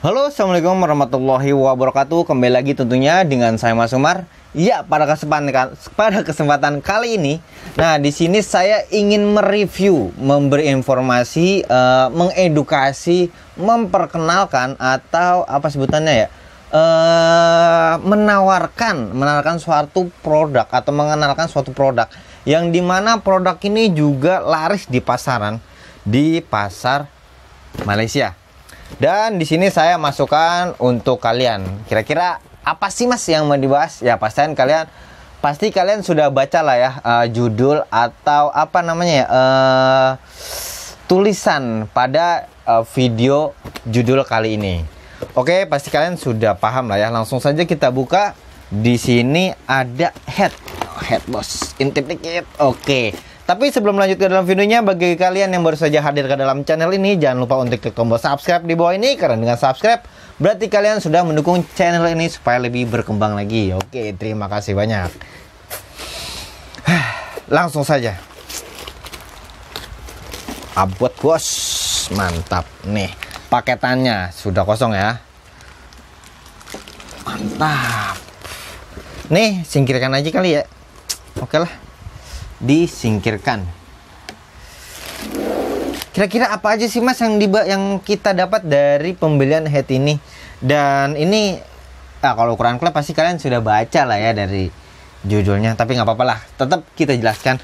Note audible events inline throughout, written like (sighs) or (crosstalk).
Halo, Assalamualaikum warahmatullahi wabarakatuh. Kembali lagi tentunya dengan saya Mas Umar. Ya, pada kesempatan pada kesempatan kali ini, nah di sini saya ingin mereview, memberi informasi, uh, mengedukasi, memperkenalkan atau apa sebutannya ya, uh, menawarkan, menawarkan suatu produk atau mengenalkan suatu produk yang dimana produk ini juga laris di pasaran di pasar Malaysia. Dan di sini saya masukkan untuk kalian. Kira-kira apa sih Mas yang mau dibahas? Ya pastiin kalian pasti kalian sudah baca lah ya uh, judul atau apa namanya uh, tulisan pada uh, video judul kali ini. Oke, pasti kalian sudah paham lah ya. Langsung saja kita buka. Di sini ada head, head bos. Intip dikit. Oke. Tapi sebelum lanjut ke dalam videonya, bagi kalian yang baru saja hadir ke dalam channel ini, jangan lupa untuk klik tombol subscribe di bawah ini, karena dengan subscribe, berarti kalian sudah mendukung channel ini supaya lebih berkembang lagi. Oke, terima kasih banyak. (sighs) Langsung saja. Abot bos, mantap. Nih, paketannya sudah kosong ya. Mantap. Nih, singkirkan aja kali ya. Oke lah disingkirkan. Kira-kira apa aja sih Mas yang diba yang kita dapat dari pembelian head ini? Dan ini nah kalau ukuran klub pasti kalian sudah baca lah ya dari judulnya, tapi nggak apa-apa lah, tetap kita jelaskan.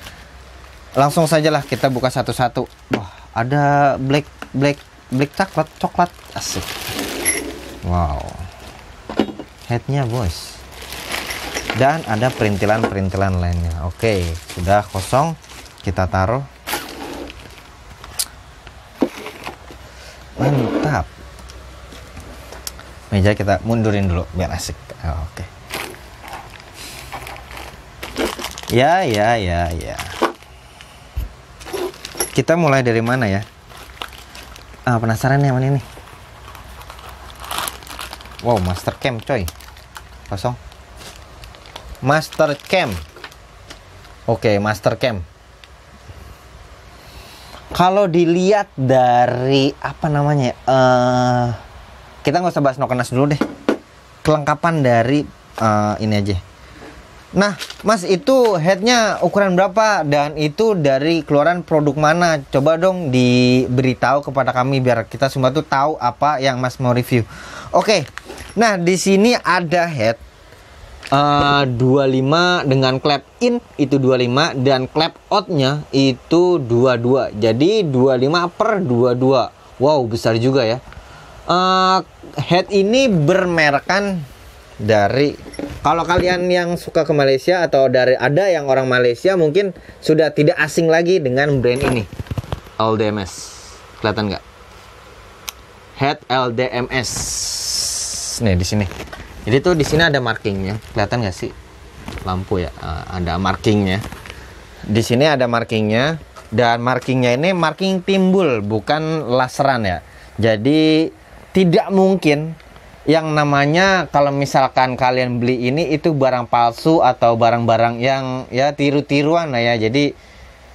Langsung saja lah kita buka satu-satu. Wah, ada black black black coklat coklat asik. Wow. Headnya bos dan ada perintilan-perintilan lainnya oke sudah kosong kita taruh mantap meja kita mundurin dulu biar asik ah, oke ya ya ya ya kita mulai dari mana ya ah, penasaran yang mana ini wow master camp coy kosong Master Cam. Oke, okay, Master Cam. Kalau dilihat dari apa namanya? Uh, kita nggak usah bahas nokenas dulu deh. Kelengkapan dari uh, ini aja. Nah, Mas itu headnya ukuran berapa dan itu dari keluaran produk mana? Coba dong diberitahu kepada kami biar kita semua tuh tahu apa yang Mas mau review. Oke. Okay. Nah, di sini ada head 25 eh, dengan clap in itu 25 dan clap outnya itu 22 jadi 25 per 22 wow besar juga ya uh, head ini bermerekan dari kalau kalian yang suka ke Malaysia atau dari ada yang orang Malaysia mungkin sudah tidak asing lagi dengan brand ini LDMS kelihatan nggak head LDMS nih di sini jadi tuh di sini ada markingnya, kelihatan nggak sih? Lampu ya, eh, ada markingnya. Di sini ada markingnya dan markingnya ini marking timbul bukan laseran ya. Jadi tidak mungkin yang namanya kalau misalkan kalian beli ini itu barang palsu atau barang-barang yang ya tiru-tiruan ya. Jadi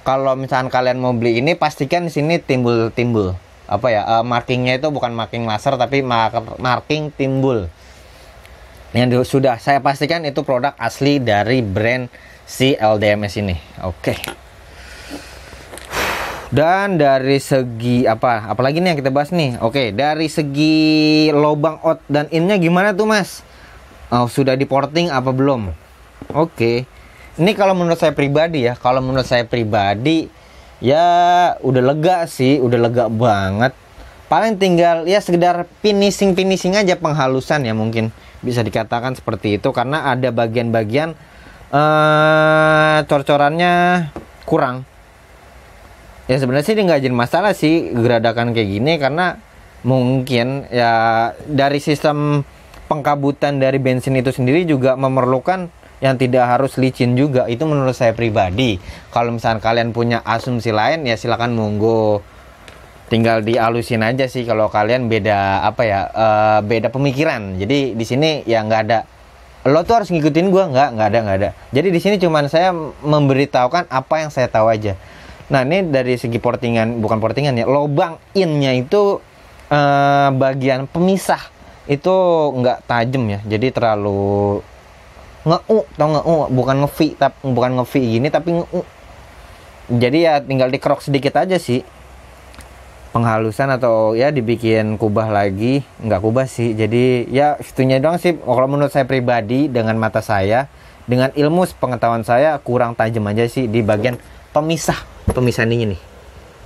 kalau misalkan kalian mau beli ini pastikan di sini timbul-timbul apa ya uh, markingnya itu bukan marking laser tapi mar marking timbul yang sudah saya pastikan itu produk asli dari brand si LDMS ini oke okay. dan dari segi apa apalagi nih yang kita bahas nih oke okay, dari segi lubang out dan innya gimana tuh mas oh, sudah di porting apa belum oke okay. ini kalau menurut saya pribadi ya kalau menurut saya pribadi ya udah lega sih udah lega banget paling tinggal ya sekedar finishing finishing aja penghalusan ya mungkin bisa dikatakan seperti itu karena ada bagian-bagian uh, cor-corannya kurang ya sebenarnya sih nggak jadi masalah sih geradakan kayak gini karena mungkin ya dari sistem pengkabutan dari bensin itu sendiri juga memerlukan yang tidak harus licin juga itu menurut saya pribadi kalau misalnya kalian punya asumsi lain ya silahkan monggo tinggal dialusin aja sih kalau kalian beda apa ya uh, beda pemikiran jadi di sini ya nggak ada lo tuh harus ngikutin gue nggak nggak ada nggak ada jadi di sini cuman saya memberitahukan apa yang saya tahu aja nah ini dari segi portingan bukan portingan ya lobang innya itu uh, bagian pemisah itu nggak tajam ya jadi terlalu ngeu tau ngeu bukan ngevi tapi bukan ngevi gini tapi ngeu jadi ya tinggal dikerok sedikit aja sih penghalusan atau ya dibikin kubah lagi nggak kubah sih jadi ya itunya doang sih kalau menurut saya pribadi dengan mata saya dengan ilmu pengetahuan saya kurang tajam aja sih di bagian pemisah pemisahan ini nih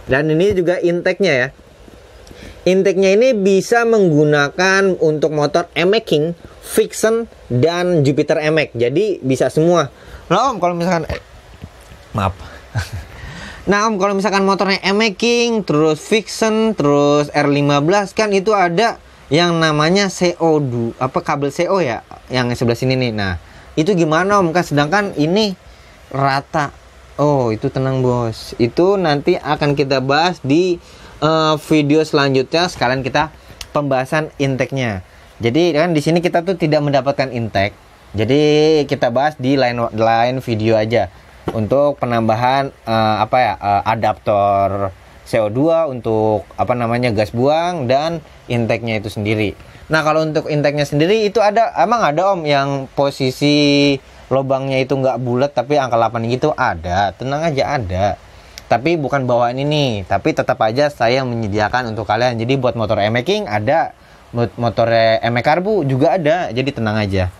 dan ini juga intake-nya ya intake-nya ini bisa menggunakan untuk motor MX King, Vixen dan Jupiter MX jadi bisa semua lo kalau misalkan eh, maaf (laughs) Nah om kalau misalkan motornya m King, terus Vixen, terus R15 kan itu ada yang namanya CO2 apa kabel CO ya yang sebelah sini nih. Nah itu gimana om kan sedangkan ini rata. Oh itu tenang bos. Itu nanti akan kita bahas di uh, video selanjutnya sekalian kita pembahasan intake-nya. Jadi kan di sini kita tuh tidak mendapatkan intake. Jadi kita bahas di lain lain video aja untuk penambahan uh, apa ya uh, adaptor CO2 untuk apa namanya gas buang dan intake-nya itu sendiri. Nah kalau untuk intake-nya sendiri itu ada emang ada om yang posisi lubangnya itu nggak bulat tapi angka 8 gitu ada tenang aja ada tapi bukan bawaan ini tapi tetap aja saya menyediakan untuk kalian jadi buat motor e-making ada motor e karbu juga ada jadi tenang aja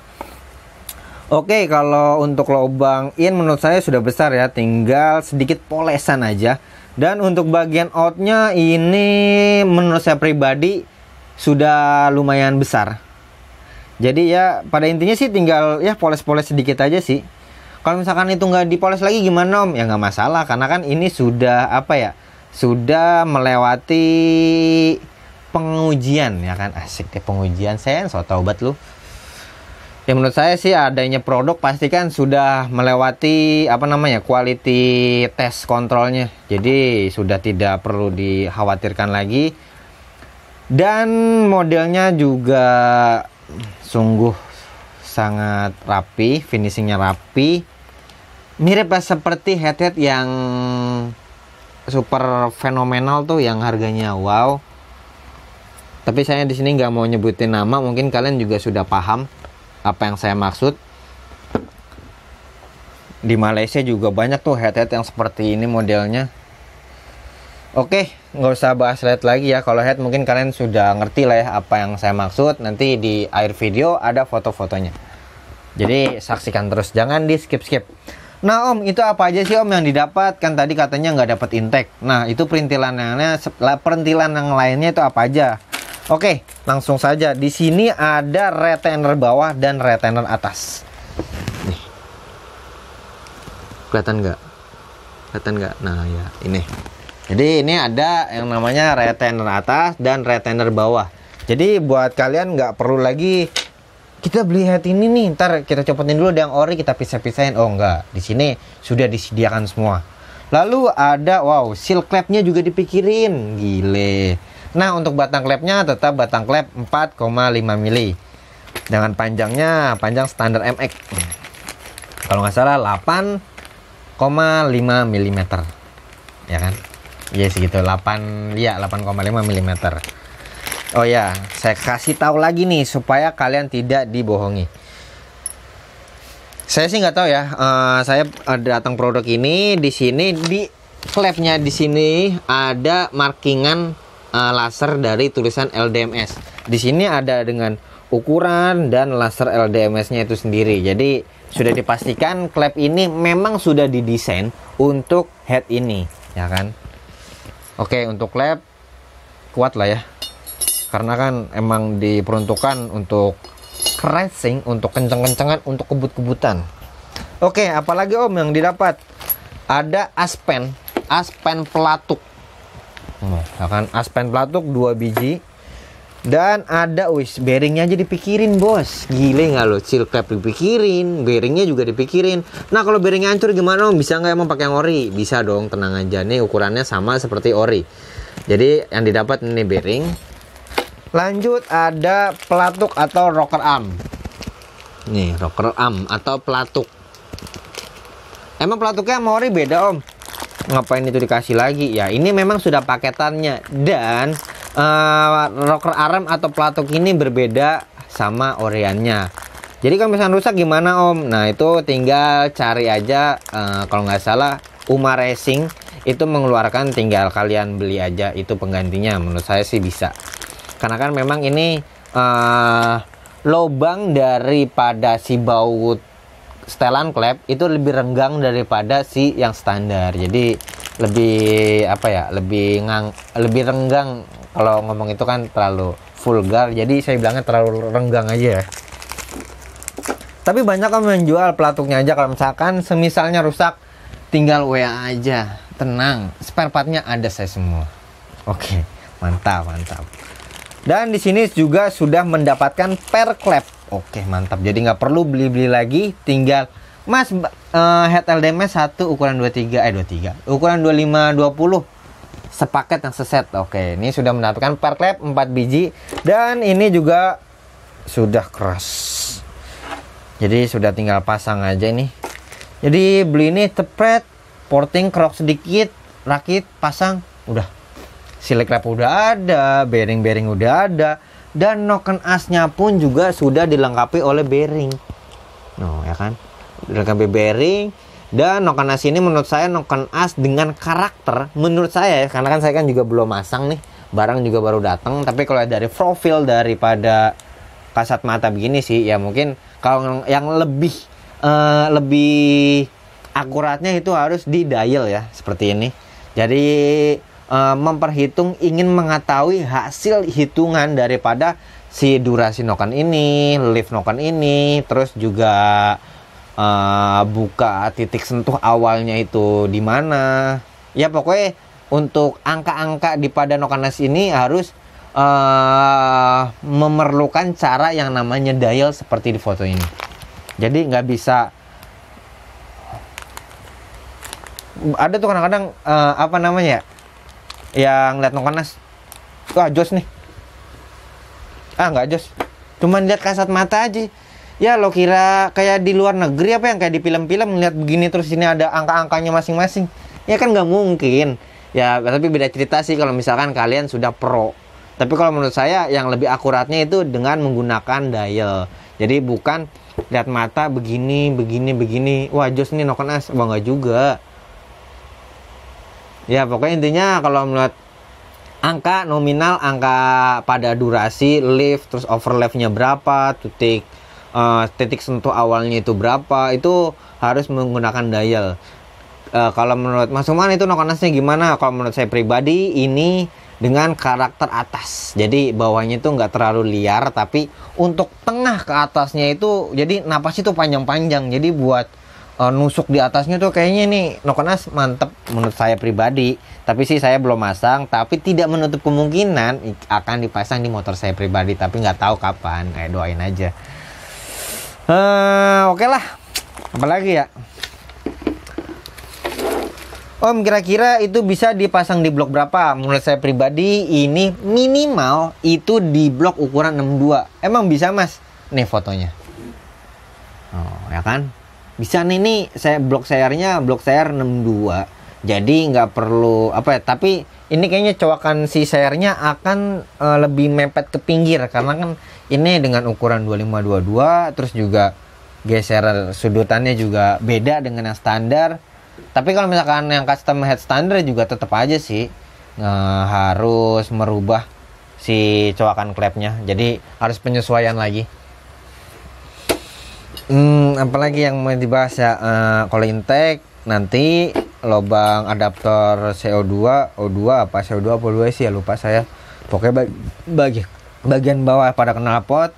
Oke, kalau untuk lubang in menurut saya sudah besar ya, tinggal sedikit polesan aja. Dan untuk bagian outnya ini menurut saya pribadi sudah lumayan besar. Jadi ya pada intinya sih tinggal ya poles-poles sedikit aja sih. Kalau misalkan itu nggak dipoles lagi gimana om? Ya nggak masalah karena kan ini sudah apa ya? Sudah melewati pengujian ya kan asik deh pengujian saya so taubat lu Ya menurut saya sih adanya produk pasti kan sudah melewati apa namanya quality test kontrolnya. Jadi sudah tidak perlu dikhawatirkan lagi. Dan modelnya juga sungguh sangat rapi, finishingnya rapi. Mirip seperti headset yang super fenomenal tuh yang harganya wow. Tapi saya di sini nggak mau nyebutin nama, mungkin kalian juga sudah paham apa yang saya maksud di Malaysia juga banyak tuh head head yang seperti ini modelnya oke nggak usah bahas head lagi ya kalau head mungkin kalian sudah ngerti lah ya apa yang saya maksud nanti di akhir video ada foto-fotonya jadi saksikan terus jangan di skip skip nah om itu apa aja sih om yang didapat kan tadi katanya nggak dapat intake nah itu perintilan yang lainnya perintilan yang lainnya itu apa aja Oke, langsung saja. Di sini ada retainer bawah dan retainer atas. Nih. Kelihatan nggak? Kelihatan nggak? Nah, ya ini. Jadi ini ada yang namanya retainer atas dan retainer bawah. Jadi buat kalian nggak perlu lagi kita beli head ini nih, ntar kita copotin dulu yang ori kita pisah-pisahin. Oh nggak? di sini sudah disediakan semua. Lalu ada wow, seal clapnya juga dipikirin, gile. Nah, untuk batang klepnya tetap batang klep 4,5 mili. Dengan panjangnya panjang standar MX. Kalau nggak salah 8,5 mm. Ya kan? Iya yes, segitu 8 ya 8,5 mm. Oh ya, saya kasih tahu lagi nih supaya kalian tidak dibohongi. Saya sih nggak tahu ya. Uh, saya datang produk ini di sini di klepnya di sini ada markingan uh, laser dari tulisan LDMS. Di sini ada dengan ukuran dan laser LDMS-nya itu sendiri. Jadi sudah dipastikan klep ini memang sudah didesain untuk head ini, ya kan? Oke, untuk klep kuat lah ya. Karena kan emang diperuntukkan untuk racing, untuk kenceng-kencengan, untuk kebut-kebutan. Oke, apalagi Om yang didapat? Ada aspen, aspen pelatuk nah, hmm, akan aspen pelatuk 2 biji dan ada wis bearingnya aja dipikirin bos gile nggak lo seal cap dipikirin bearingnya juga dipikirin nah kalau bearingnya hancur gimana om bisa nggak emang pakai yang ori bisa dong tenang aja nih ukurannya sama seperti ori jadi yang didapat ini bearing lanjut ada pelatuk atau rocker arm nih rocker arm atau pelatuk emang pelatuknya sama ori beda om ngapain itu dikasih lagi ya ini memang sudah paketannya dan uh, rocker arm atau pelatuk ini berbeda sama oriannya jadi kalau misalnya rusak gimana om nah itu tinggal cari aja uh, kalau nggak salah Uma Racing itu mengeluarkan tinggal kalian beli aja itu penggantinya menurut saya sih bisa karena kan memang ini uh, eh, lobang daripada si baut setelan klep itu lebih renggang daripada si yang standar jadi lebih apa ya lebih ngang lebih renggang kalau ngomong itu kan terlalu vulgar jadi saya bilangnya terlalu renggang aja ya tapi banyak kan menjual pelatuknya aja kalau misalkan semisalnya rusak tinggal WA aja tenang spare partnya ada saya semua oke mantap mantap dan di sini juga sudah mendapatkan per klep. Oke, mantap. Jadi nggak perlu beli-beli lagi, tinggal Mas uh, head LDM 1 ukuran 23 eh 23. Ukuran 25, 20. sepaket yang seset. Oke, ini sudah mendapatkan per klep 4 biji dan ini juga sudah keras. Jadi sudah tinggal pasang aja ini. Jadi beli ini tepret, porting krok sedikit, rakit, pasang, udah Silikrap udah ada, bearing-bearing udah ada, dan noken asnya pun juga sudah dilengkapi oleh bearing. No, ya kan? Dilengkapi bearing dan noken as ini menurut saya noken as dengan karakter menurut saya ya, karena kan saya kan juga belum masang nih barang juga baru datang tapi kalau dari profil daripada kasat mata begini sih ya mungkin kalau yang lebih uh, lebih akuratnya itu harus di dial ya seperti ini jadi uh, memperhitung ingin mengetahui hasil hitungan daripada si durasi noken ini, lift noken ini, terus juga uh, buka titik sentuh awalnya itu di mana. Ya pokoknya untuk angka-angka di pada nokenes ini harus uh, memerlukan cara yang namanya dial seperti di foto ini. Jadi nggak bisa ada tuh kadang-kadang uh, apa namanya ya, yang lihat nongkonas wah jos nih ah nggak jos cuman lihat kasat mata aja ya lo kira kayak di luar negeri apa yang kayak di film-film ngeliat begini terus ini ada angka-angkanya masing-masing ya kan nggak mungkin ya tapi beda cerita sih kalau misalkan kalian sudah pro tapi kalau menurut saya yang lebih akuratnya itu dengan menggunakan dial jadi bukan lihat mata begini begini begini wah jos nih nokenas bangga juga ya pokoknya intinya kalau melihat angka nominal angka pada durasi lift terus overlapnya berapa titik uh, titik sentuh awalnya itu berapa itu harus menggunakan dial uh, kalau menurut Mas Uman itu nokonasnya gimana kalau menurut saya pribadi ini dengan karakter atas jadi bawahnya itu nggak terlalu liar tapi untuk tengah ke atasnya itu jadi napas itu panjang-panjang jadi buat uh, nusuk di atasnya tuh kayaknya ini nokonas mantep menurut saya pribadi tapi sih saya belum masang tapi tidak menutup kemungkinan akan dipasang di motor saya pribadi tapi nggak tahu kapan eh doain aja uh, oke okay lah apalagi ya Om kira-kira itu bisa dipasang di blok berapa? Menurut saya pribadi ini minimal itu di blok ukuran 62. Emang bisa mas? Nih fotonya. Oh ya kan? bisa nih nih saya blok sharenya blok share 62 jadi nggak perlu apa ya tapi ini kayaknya coakan si sharenya akan e, lebih mepet ke pinggir karena kan ini dengan ukuran 2522 terus juga geser sudutannya juga beda dengan yang standar tapi kalau misalkan yang custom head standar juga tetap aja sih e, harus merubah si coakan klepnya jadi harus penyesuaian lagi Hmm, apalagi yang mau dibahas ya uh, kalau intake nanti lubang adaptor CO2 O2 apa CO2 apa 2 sih ya lupa saya pokoknya bagi bagian bawah pada knalpot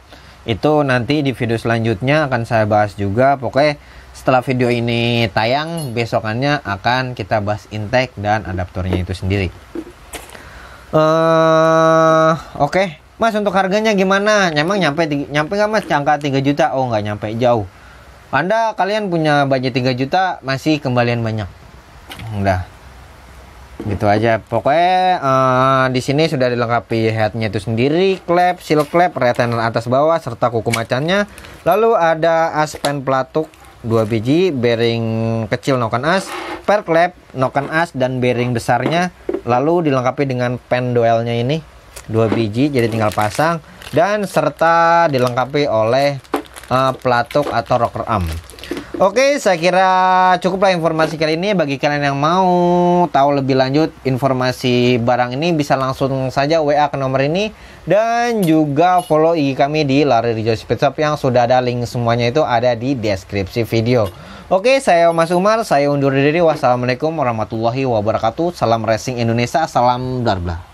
itu nanti di video selanjutnya akan saya bahas juga pokoknya setelah video ini tayang besokannya akan kita bahas intake dan adaptornya itu sendiri uh, oke okay. Mas untuk harganya gimana? Emang nyampe nyampe nggak mas? Angka 3 juta? Oh nggak nyampe jauh. Anda kalian punya budget 3 juta masih kembalian banyak. Udah. Gitu aja. Pokoknya uh, di sini sudah dilengkapi headnya itu sendiri, klep, seal klep, retainer atas bawah serta kuku macannya. Lalu ada aspen pelatuk 2 biji, bearing kecil noken as, per klep, noken as dan bearing besarnya. Lalu dilengkapi dengan pen doelnya ini 2 biji jadi tinggal pasang dan serta dilengkapi oleh uh, eh, pelatuk atau rocker arm. Oke, saya kira cukuplah informasi kali ini. Bagi kalian yang mau tahu lebih lanjut informasi barang ini, bisa langsung saja WA ke nomor ini dan juga follow IG kami di Lari Rijo Speed Shop yang sudah ada link semuanya itu ada di deskripsi video. Oke, saya Mas Umar, saya undur diri. Wassalamualaikum warahmatullahi wabarakatuh. Salam Racing Indonesia, salam blar.